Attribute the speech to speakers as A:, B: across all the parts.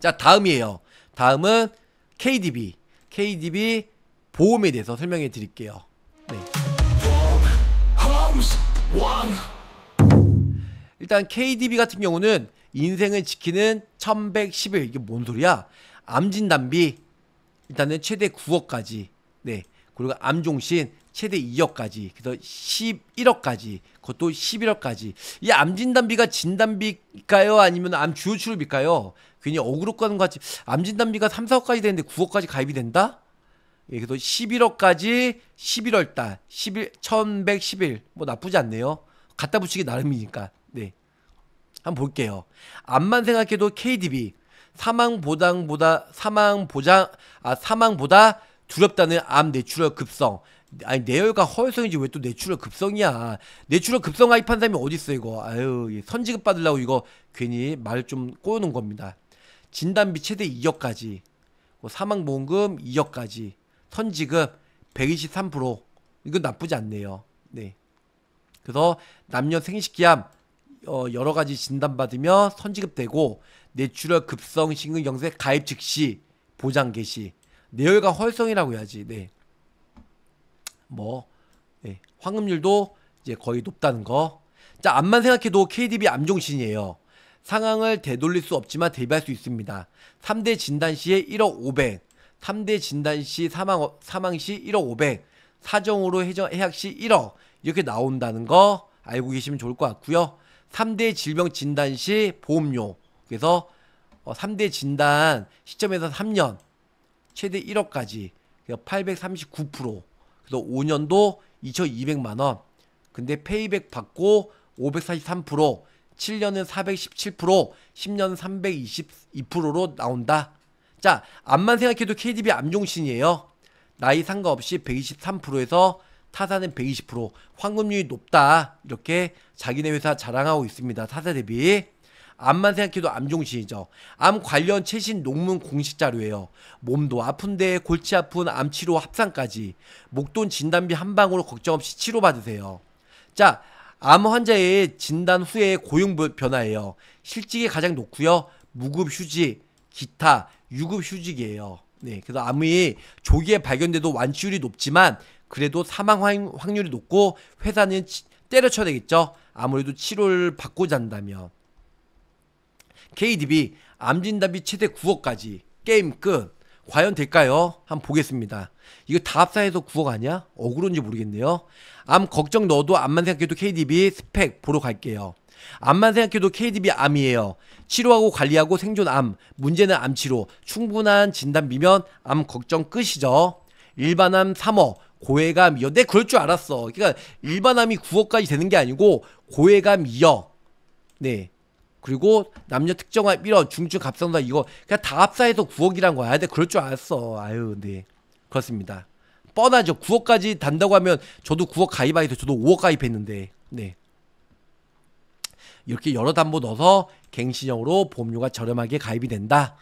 A: 자, 다음이에요. 다음은 KDB. KDB 보험에 대해서 설명해 드릴게요. 네. 일단 KDB 같은 경우는 인생을 지키는 1110일 이게 뭔 소리야? 암진단비 일단은 최대 9억까지 네 그리고 암종신 최대 2억까지, 그래서 11억까지, 그것도 11억까지. 이 암진단비가 진단비일까요? 아니면 암 주요 출입일까요? 괜히 억울로가는 것 같이, 암진단비가 3, 4억까지 되는데 9억까지 가입이 된다? 예, 그래서 11억까지 11월 달, 11, 1111. 뭐 나쁘지 않네요. 갖다 붙이기 나름이니까. 네. 한번 볼게요. 암만 생각해도 KDB. 사망 보장보다, 사망 보장, 아, 사망보다 두렵다는 암 내추럴 급성. 아니 내열과 허혈성인지 왜 또내출혈 급성이야 내출혈 급성 가입한 사람이 어딨어 이거 아유 선지급 받으려고 이거 괜히 말 좀 꼬여놓은 겁니다 진단비 최대 2억까지 뭐 사망보험금 2억까지 선지급 123% 이건 나쁘지 않네요 네 그래서 남녀 생식기암 어, 여러 가지 진단받으며 선지급되고 내출혈 급성 심근경색 가입 즉시 보장 개시 내열과 허혈성이라고 해야지 네뭐 예, 황금률도 이제 거의 높다는 거. 자, 암만 생각해도 KDB 암종신이에요. 상황을 되돌릴 수 없지만 대비할 수 있습니다. 3대 진단 시에 1억 500, 3대 진단 시 사망 사망 시 1억 500, 사정으로 해정, 해약 시 1억 이렇게 나온다는 거 알고 계시면 좋을 것 같고요. 3대 질병 진단 시 보험료. 그래서 어, 3대 진단 시점에서 3년 최대 1억까지 839% 그래서 5년도 2,200만 원. 근데 페이백 받고 543%, 7년은 417%, 10년은 322%로 나온다. 자, 암만 생각해도 KDB 암종신이에요. 나이 상관없이 123%에서 타사는 120%, 환금률이 높다. 이렇게 자기네 회사 자랑하고 있습니다. 타사 대비. 암만 생각해도 암종신이죠. 암 관련 최신 논문 공식 자료예요. 몸도 아픈데 골치 아픈 암 치료 합산까지 목돈 진단비 한 방으로 걱정 없이 치료받으세요. 자, 암 환자의 진단 후에 고용 변화예요. 실직이 가장 높고요. 무급 휴직, 기타, 유급 휴직이에요. 네, 그래서 암이 조기에 발견돼도 완치율이 높지만 그래도 사망 확률이 높고 회사는 때려쳐야 되겠죠. 아무래도 치료를 받고잔다면 KDB 암진단비 최대 9억까지 게임 끝. 과연 될까요? 한번 보겠습니다. 이거 다 합사해서 9억 아니야? 억울한지 모르겠네요. 암 걱정 넣어도 암만 생각해도 KDB 스펙 보러 갈게요. 암만 생각해도 KDB 암이에요. 치료하고 관리하고 생존 암, 문제는 암 치료, 충분한 진단 비면암 걱정 끝이죠. 일반암 3억, 고해감 2억. 내 네, 그럴 줄 알았어. 그러니까 일반암이 9억까지 되는 게 아니고 고해감 2억. 네. 그리고 남녀 특정한 이런 중증 갑상선 이거 그냥 다 합사해서 9억이란 거야. 근데 그럴 줄 알았어. 아유, 네. 그렇습니다. 뻔하죠. 9억까지 단다고 하면 저도 9억 가입하기도 저도 5억 가입했는데. 네. 이렇게 여러 담보 넣어서 갱신형으로 보험료가 저렴하게 가입이 된다.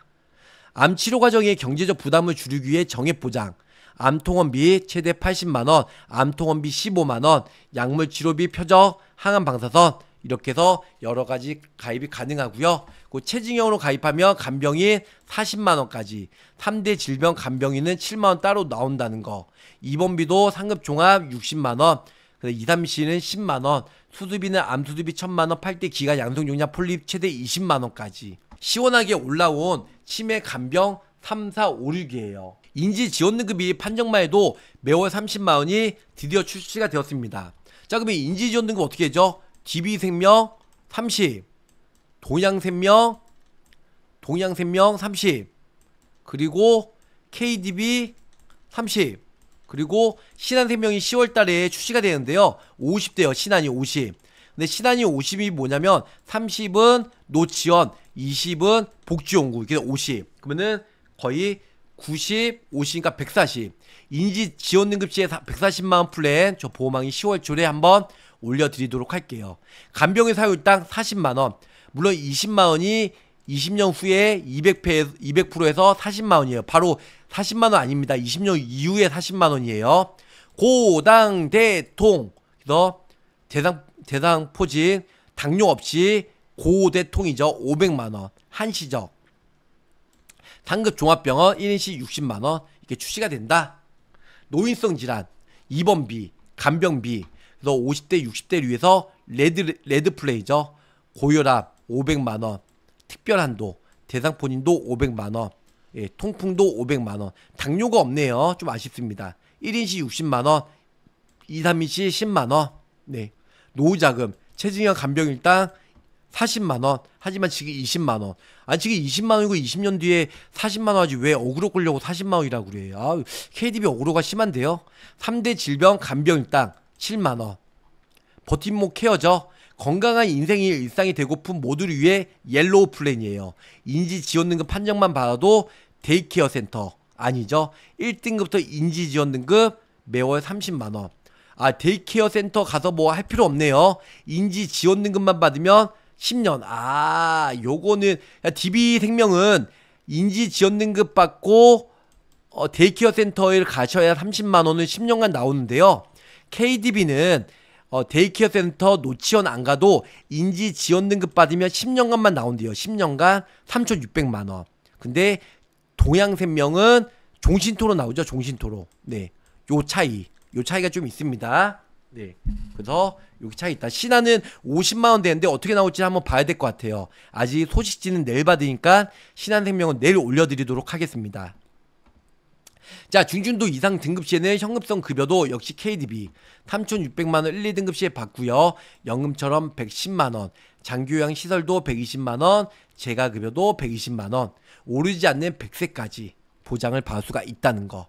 A: 암 치료 과정의 경제적 부담을 줄이기 위해 정액 보장. 암통원비 최대 80만원, 암통원비 15만원, 약물 치료비 표적, 항암 방사선, 이렇게 해서 여러 가지 가입이 가능하고요. 그 체증형으로 가입하면 간병이 40만 원까지, 3대 질병 간병인은 7만 원 따로 나온다는 거. 입원비도 상급 종합 60만 원, 그래 2, 3씨는 10만 원, 수두비는 암 수두비 1000만 원, 8대 기가 양성 용량 폴립 최대 20만 원까지. 시원하게 올라온 치매 간병 3, 4, 5, 6이에요. 인지 지원등급이 판정만 해도 매월 30만 원이 드디어 출시가 되었습니다. 자, 그러면 인지 지원등급 어떻게 되죠? 기비생명 30 동양생명 동양생명 30 그리고 KDB 30 그리고 신한생명이 10월달에 출시가 되는데요 50대요 신한이 50 근데 신한이 50이 뭐냐면 30은 노치원 20은 복지연구 이래서50 그러면은 거의 90, 50이니까 140 인지 지원등급시에 140만원 플랜 저 보호망이 10월 초에 한번 올려드리도록 할게요. 간병인 사유당 40만원, 물론 20만원이 20년 후에 200회, 200%에서 40만원이에요. 바로 40만원 아닙니다. 20년 이후에 40만원이에요. 고당 대통, 그래서 대상, 대상 포진, 당뇨 없이 고대통이죠. 500만원, 한시적. 상급 종합병원 1인시 60만원, 이렇게 출시가 된다. 노인성 질환, 입원비, 간병비, 그래서 50대, 60대를 위해서 레드, 레드 플레이죠. 고혈압 500만원, 특별한도, 대상포인도 500만원, 예, 통풍도 500만원. 당뇨가 없네요. 좀 아쉽습니다. 1인시 60만원, 2, 3인시 10만원. 네. 노후자금, 체증형 간병일당 40만원, 하지만 지금 20만원. 아 지금 20만원이고 20년 뒤에 40만원 하지 왜 어그로 끌려고 40만원이라고 그래요? 아, KDB 어그로가 심한데요? 3대 질병 간병일당 7만원. 버팀목 케어죠. 건강한 인생이 일상이 되고픈 모두를 위해 옐로우 플랜이에요. 인지 지원등급 판정만 받아도 데이케어 센터 아니죠. 1등급부터 인지 지원등급 매월 30만원. 아 데이케어 센터 가서 뭐 할 필요 없네요. 인지 지원등급만 받으면 10년. 아 요거는 DB 생명은 인지 지원등급 받고 어, 데이케어 센터에 가셔야 30만원은 10년간 나오는데요. KDB는 어, 데이케어 센터 노치원 안 가도 인지 지원 등급 받으면 10년간만 나온대요. 10년간 3,600만 원. 근데 동양생명은 종신토로 나오죠. 종신토로. 네. 요 차이. 요 차이가 좀 있습니다. 네. 그래서 요기 차이 있다. 신화는 50만 원 되는데 어떻게 나올지 한번 봐야 될 것 같아요. 아직 소식지는 내일 받으니까 신한생명은 내일 올려드리도록 하겠습니다. 자, 중준도 이상 등급 시에는 현금성 급여도 역시 KDB 3,600만 원 1, 2등급 시에 받고요. 연금처럼 110만 원, 장교양 시설도 120만 원, 재가 급여도 120만 원, 오르지 않는 100세까지 보장을 받을 수가 있다는 거.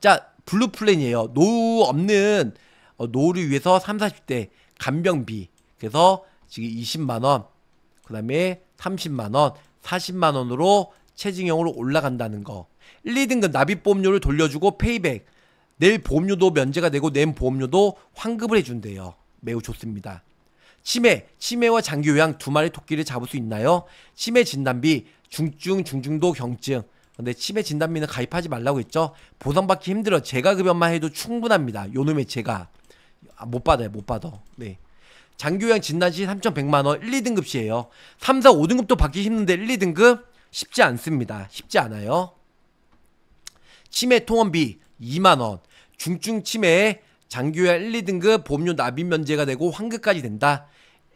A: 자, 블루 플랜이에요. 노후 없는 어, 노후를 위해서 3, 40대 간병비. 그래서 지금 20만 원, 그다음에 30만 원, 40만 원으로 체증형으로 올라간다는 거. 1, 2등급 납입보험료를 돌려주고 페이백, 낼 보험료도 면제가 되고 낸 보험료도 환급을 해준대요. 매우 좋습니다. 치매, 치매와 장기요양 두 마리 토끼를 잡을 수 있나요? 치매 진단비, 중증, 중증도 경증. 근데 치매 진단비는 가입하지 말라고 했죠. 보상받기 힘들어. 제가 급여만 해도 충분합니다. 요놈의 제가. 아, 못 받아요. 못 받아. 네. 장요양 진단시 3,100만원 1, 2등급시에요. 3, 4, 5등급도 받기 힘든데 1, 2등급? 쉽지 않습니다. 쉽지 않아요. 치매 통원비 2만원, 중증 치매에 장기후양 1, 2등급 보험료 납입 면제가 되고 환급까지 된다.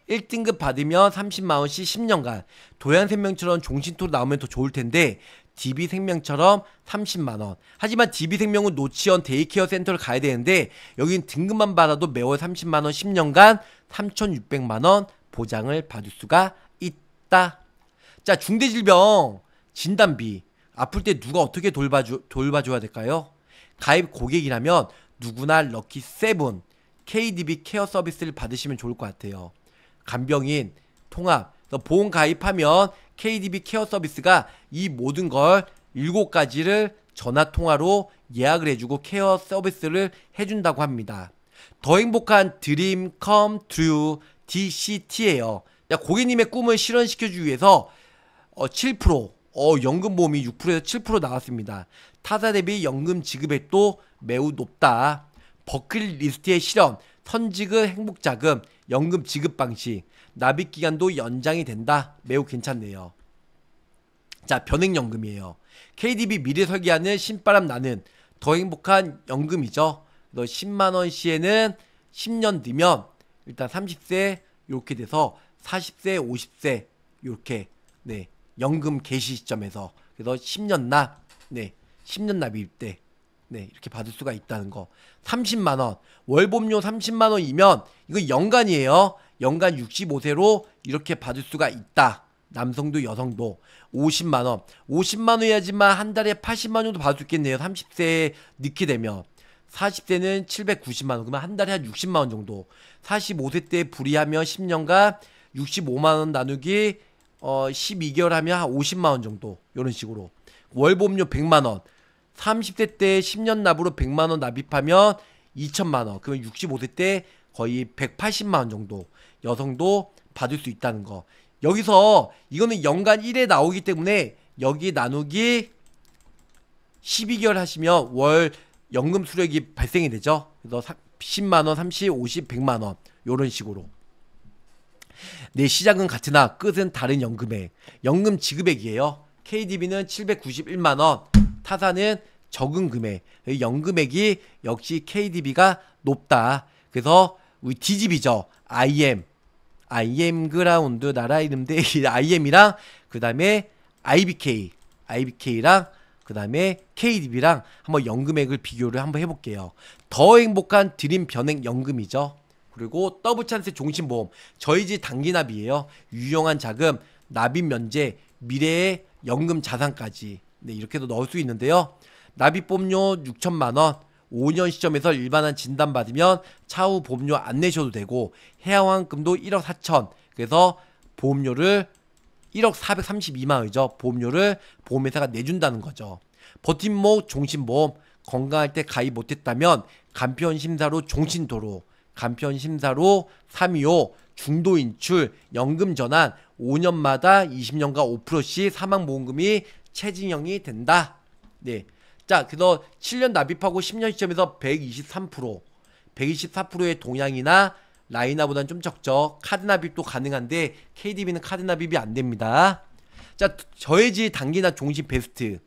A: 1등급 받으면 30만원씩 10년간, 도양생명처럼 종신토로 나오면 더 좋을 텐데, DB생명처럼 30만원. 하지만 DB생명은 노치원 데이케어 센터를 가야 되는데, 여긴 등급만 받아도 매월 30만원 10년간 3,600만원 보장을 받을 수가 있다. 자, 중대질병, 진단비. 아플 때 누가 어떻게 돌봐주, 돌봐줘야 될까요? 가입 고객이라면 누구나 럭키 세븐 KDB 케어 서비스를 받으시면 좋을 것 같아요. 간병인, 통합, 보험 가입하면 KDB 케어 서비스가 이 모든 걸 7가지를 전화 통화로 예약을 해주고 케어 서비스를 해준다고 합니다. 더 행복한 드림 컴 트루 DCT예요. 고객님의 꿈을 실현시켜주기 위해서 7% 어, 어, 연금보험이 6%에서 7% 나왔습니다. 타사 대비 연금 지급액도 매우 높다. 버클리스트의 실현, 선지급 행복자금, 연금 지급 방식, 납입 기간도 연장이 된다. 매우 괜찮네요. 자, 변액연금이에요. KDB 미래 설계하는 신바람 나는 더 행복한 연금이죠. 너 10만 원 시에는 10년 뒤면 일단 30세 이렇게 돼서 40세, 50세 이렇게 네 연금 개시 시점에서 그래서 10년 납, 네, 10년 납입 때, 네, 이렇게 받을 수가 있다는 거. 30만 원, 월보료 30만 원이면 이거 연간이에요. 연간 65세로 이렇게 받을 수가 있다. 남성도 여성도 50만 원, 50만 원이야지만 한 달에 80만 원도 받을 수 있겠네요. 30세 늦게 되면. 4 0세는 790만 원, 그러면 한 달에 한 60만 원 정도. 45세 때 불이하면 10년간 65만 원 나누기 어 12개월 하면 한 50만 원 정도 이런 식으로 월보험료 100만 원 30대 때 10년 납으로 100만 원 납입하면 2천만 원 그러면 65세 때 거의 180만 원 정도 여성도 받을 수 있다는 거 여기서 이거는 연간 1회 나오기 때문에 여기 나누기 12개월 하시면 월 연금 수력이 발생이 되죠 그래서 10만원, 30, 50, 100만원 이런 식으로 내 네, 시작은 같으나 끝은 다른 연금액 연금 지급액이에요. KDB는 791만 원, 타사는 적은 금액. 연금액이 역시 KDB가 높다. 그래서 우리 DGB죠. IM, IM 그라운드 나라 이름대데 IM이랑 그 다음에 IBK, IBK랑 그 다음에 KDB랑 한번 연금액을 비교를 한번 해볼게요. 더 행복한 드림 변액 연금이죠. 그리고 더블 찬스 종신보험, 저희집 단기납이에요. 유용한 자금, 납입 면제, 미래의 연금 자산까지 네, 이렇게도 넣을 수 있는데요. 납입보험료 6천만 원, 5년 시점에서 일반한 진단 받으면 차후 보험료 안 내셔도 되고 해양환금도 1억 4천. 그래서 보험료를 1억 432만 원이죠. 보험료를 보험회사가 내준다는 거죠. 버팀목 종신보험 건강할 때 가입 못했다면 간편 심사로 종신도로 간편 심사로 325 중도 인출, 연금 전환 5년마다 20년간 5%씩 사망 보험금이 체증형이 된다. 네. 자, 그래서 7년 납입하고 10년 시점에서 123%, 124%의 동향이나 라인나보다는좀 적죠. 카드 납입도 가능한데 KDB는 카드 납입이 안 됩니다. 자, 저해지 단기나 종신 베스트.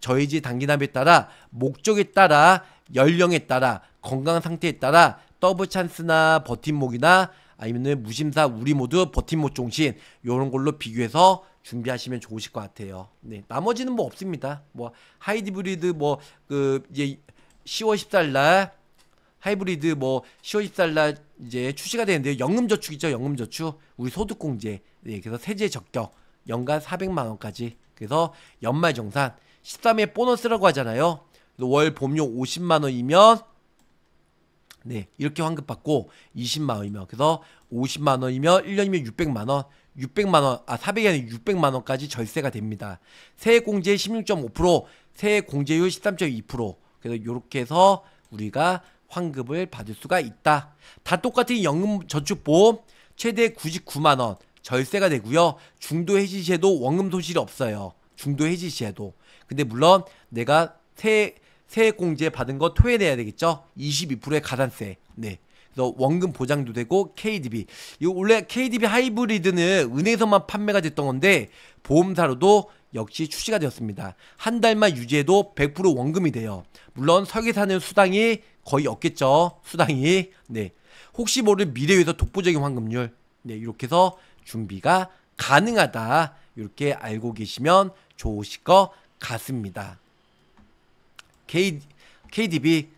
A: 저해지 단기납에 따라 목적에 따라 연령에 따라 건강 상태에 따라 더블 찬스나 버팀목이나 아니면 무심사 우리 모두 버팀목 종신 요런 걸로 비교해서 준비하시면 좋으실 것 같아요. 네. 나머지는 뭐 없습니다. 뭐 하이브리드 디뭐그 이제 10월 14일 날 하이브리드 뭐 10월 14일 날 이제 출시가 되는데요. 연금저축이죠. 연금저축. 우리 소득공제. 네, 그래서 세제 적격. 연간 400만 원까지. 그래서 연말 정산 13회 보너스라고 하잖아요. 월 보험료 50만 원이면 네, 이렇게 환급받고 20만 원이면 그래서 50만 원이면 1년이면 600만 원, 600만 원, 아 400이 아니라 600만 원까지 절세가 됩니다. 세액공제 16.5%, 세액공제율 13.2%. 그래서 이렇게 해서 우리가 환급을 받을 수가 있다. 다 똑같은 연금저축보험 최대 99만 원 절세가 되고요. 중도 해지 시에도 원금 손실이 없어요. 중도 해지 시에도. 근데 물론 내가 세 세액공제 받은 거 토해내야 되겠죠? 22%의 가산세. 네. 그래서 원금 보장도 되고 KDB. 이거 원래 KDB 하이브리드는 은행에서만 판매가 됐던 건데 보험사로도 역시 출시가 되었습니다. 한 달만 유지해도 100% 원금이 돼요. 물론 설계사는 수당이 거의 없겠죠. 수당이. 네. 혹시 모를 미래에 위해서 독보적인 환급률. 네, 이렇게 해서 준비가 가능하다. 이렇게 알고 계시면 좋으실 것 같습니다. K, KDB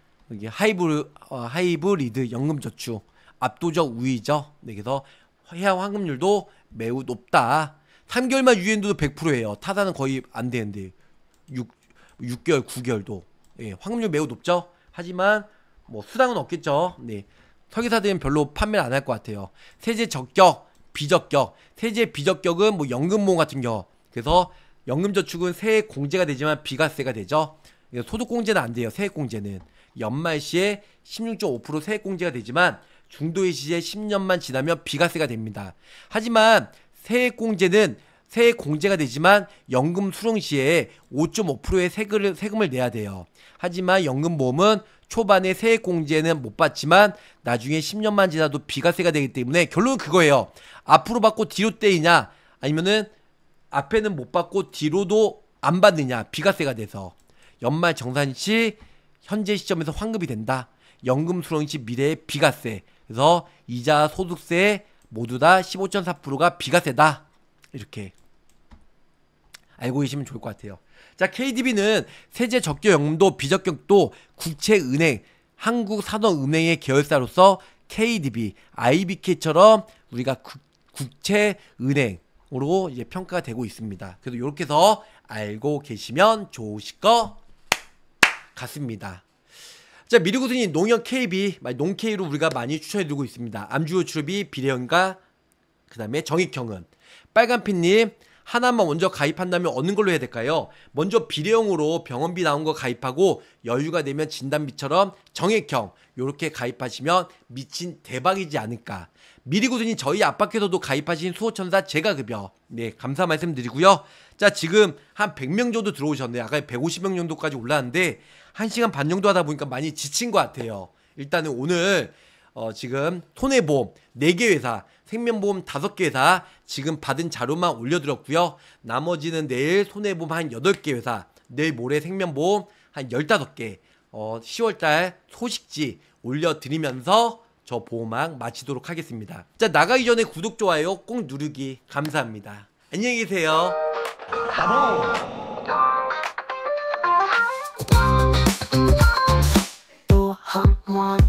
A: 하이브, 어, 하이브리드 연금저축 압도적 우위죠. 네, 그래서 해양 환급률도 매우 높다. 3개월만 유엔도 100%예요. 타다는 거의 안 되는데 6, 6개월, 9개월도 예, 환급률 매우 높죠. 하지만 뭐 수당은 없겠죠. 네. 설계사들은 별로 판매를 안 할 것 같아요. 세제 적격, 비적격. 세제 비적격은 뭐 연금보험 같은 경우. 그래서 연금저축은 세액 공제가 되지만 비과세가 되죠. 소득공제는 안 돼요. 세액공제는. 연말 시에 16.5% 세액공제가 되지만 중도의 시에 10년만 지나면 비과세가 됩니다. 하지만 세액공제는 세액공제가 되지만 연금 수령 시에 5.5%의 세금을, 세금을 내야 돼요. 하지만 연금보험은 초반에 세액공제는 못 받지만 나중에 10년만 지나도 비과세가 되기 때문에 결론은 그거예요. 앞으로 받고 뒤로 떼이냐 아니면은 앞에는 못 받고 뒤로도 안 받느냐 비과세가 돼서 연말 정산 시 현재 시점에서 환급이 된다. 연금 수령 시 미래의 비과세. 그래서 이자 소득세 모두 다 15.4%가 비과세다. 이렇게 알고 계시면 좋을 것 같아요. 자, KDB는 세제 적격 연금도 비적격도 국채은행, 한국산업은행의 계열사로서 KDB, IBK처럼 우리가 국, 채은행으로 이제 평가되고 있습니다. 그래서 이렇게 해서 알고 계시면 좋으실 것 같아요. 같습니다. 자, 미르구순이 농협 KB, 농K로 우리가 많이 추천해드리고 있습니다. 암주호 추룹이 비례형과 그 다음에 정익형은 빨간핀님 하나만 먼저 가입한다면 어느 걸로 해야 될까요? 먼저 비례형으로 병원비 나온 거 가입하고 여유가 되면 진단비처럼 정액형 요렇게 가입하시면 미친 대박이지 않을까. 미리구순이 저희 압박해서도 가입하신 수호천사 제가 급여. 네, 감사 말씀드리고요. 자, 지금 한 100명 정도 들어오셨네요. 아까 150명 정도까지 올라왔는데 1시간 반 정도 하다 보니까 많이 지친 것 같아요. 일단은 오늘 어, 지금 손해보험 4개 회사, 생명보험 5개 회사 지금 받은 자료만 올려드렸고요. 나머지는 내일 손해보험 한 8개 회사, 내일 모레 생명보험 한 15개, 어, 10월달 소식지 올려드리면서 저 보호막 마치도록 하겠습니다. 자, 나가기 전에 구독, 좋아요 꼭 누르기 감사합니다. 안녕히 계세요. 바로. ตัวหอมมอน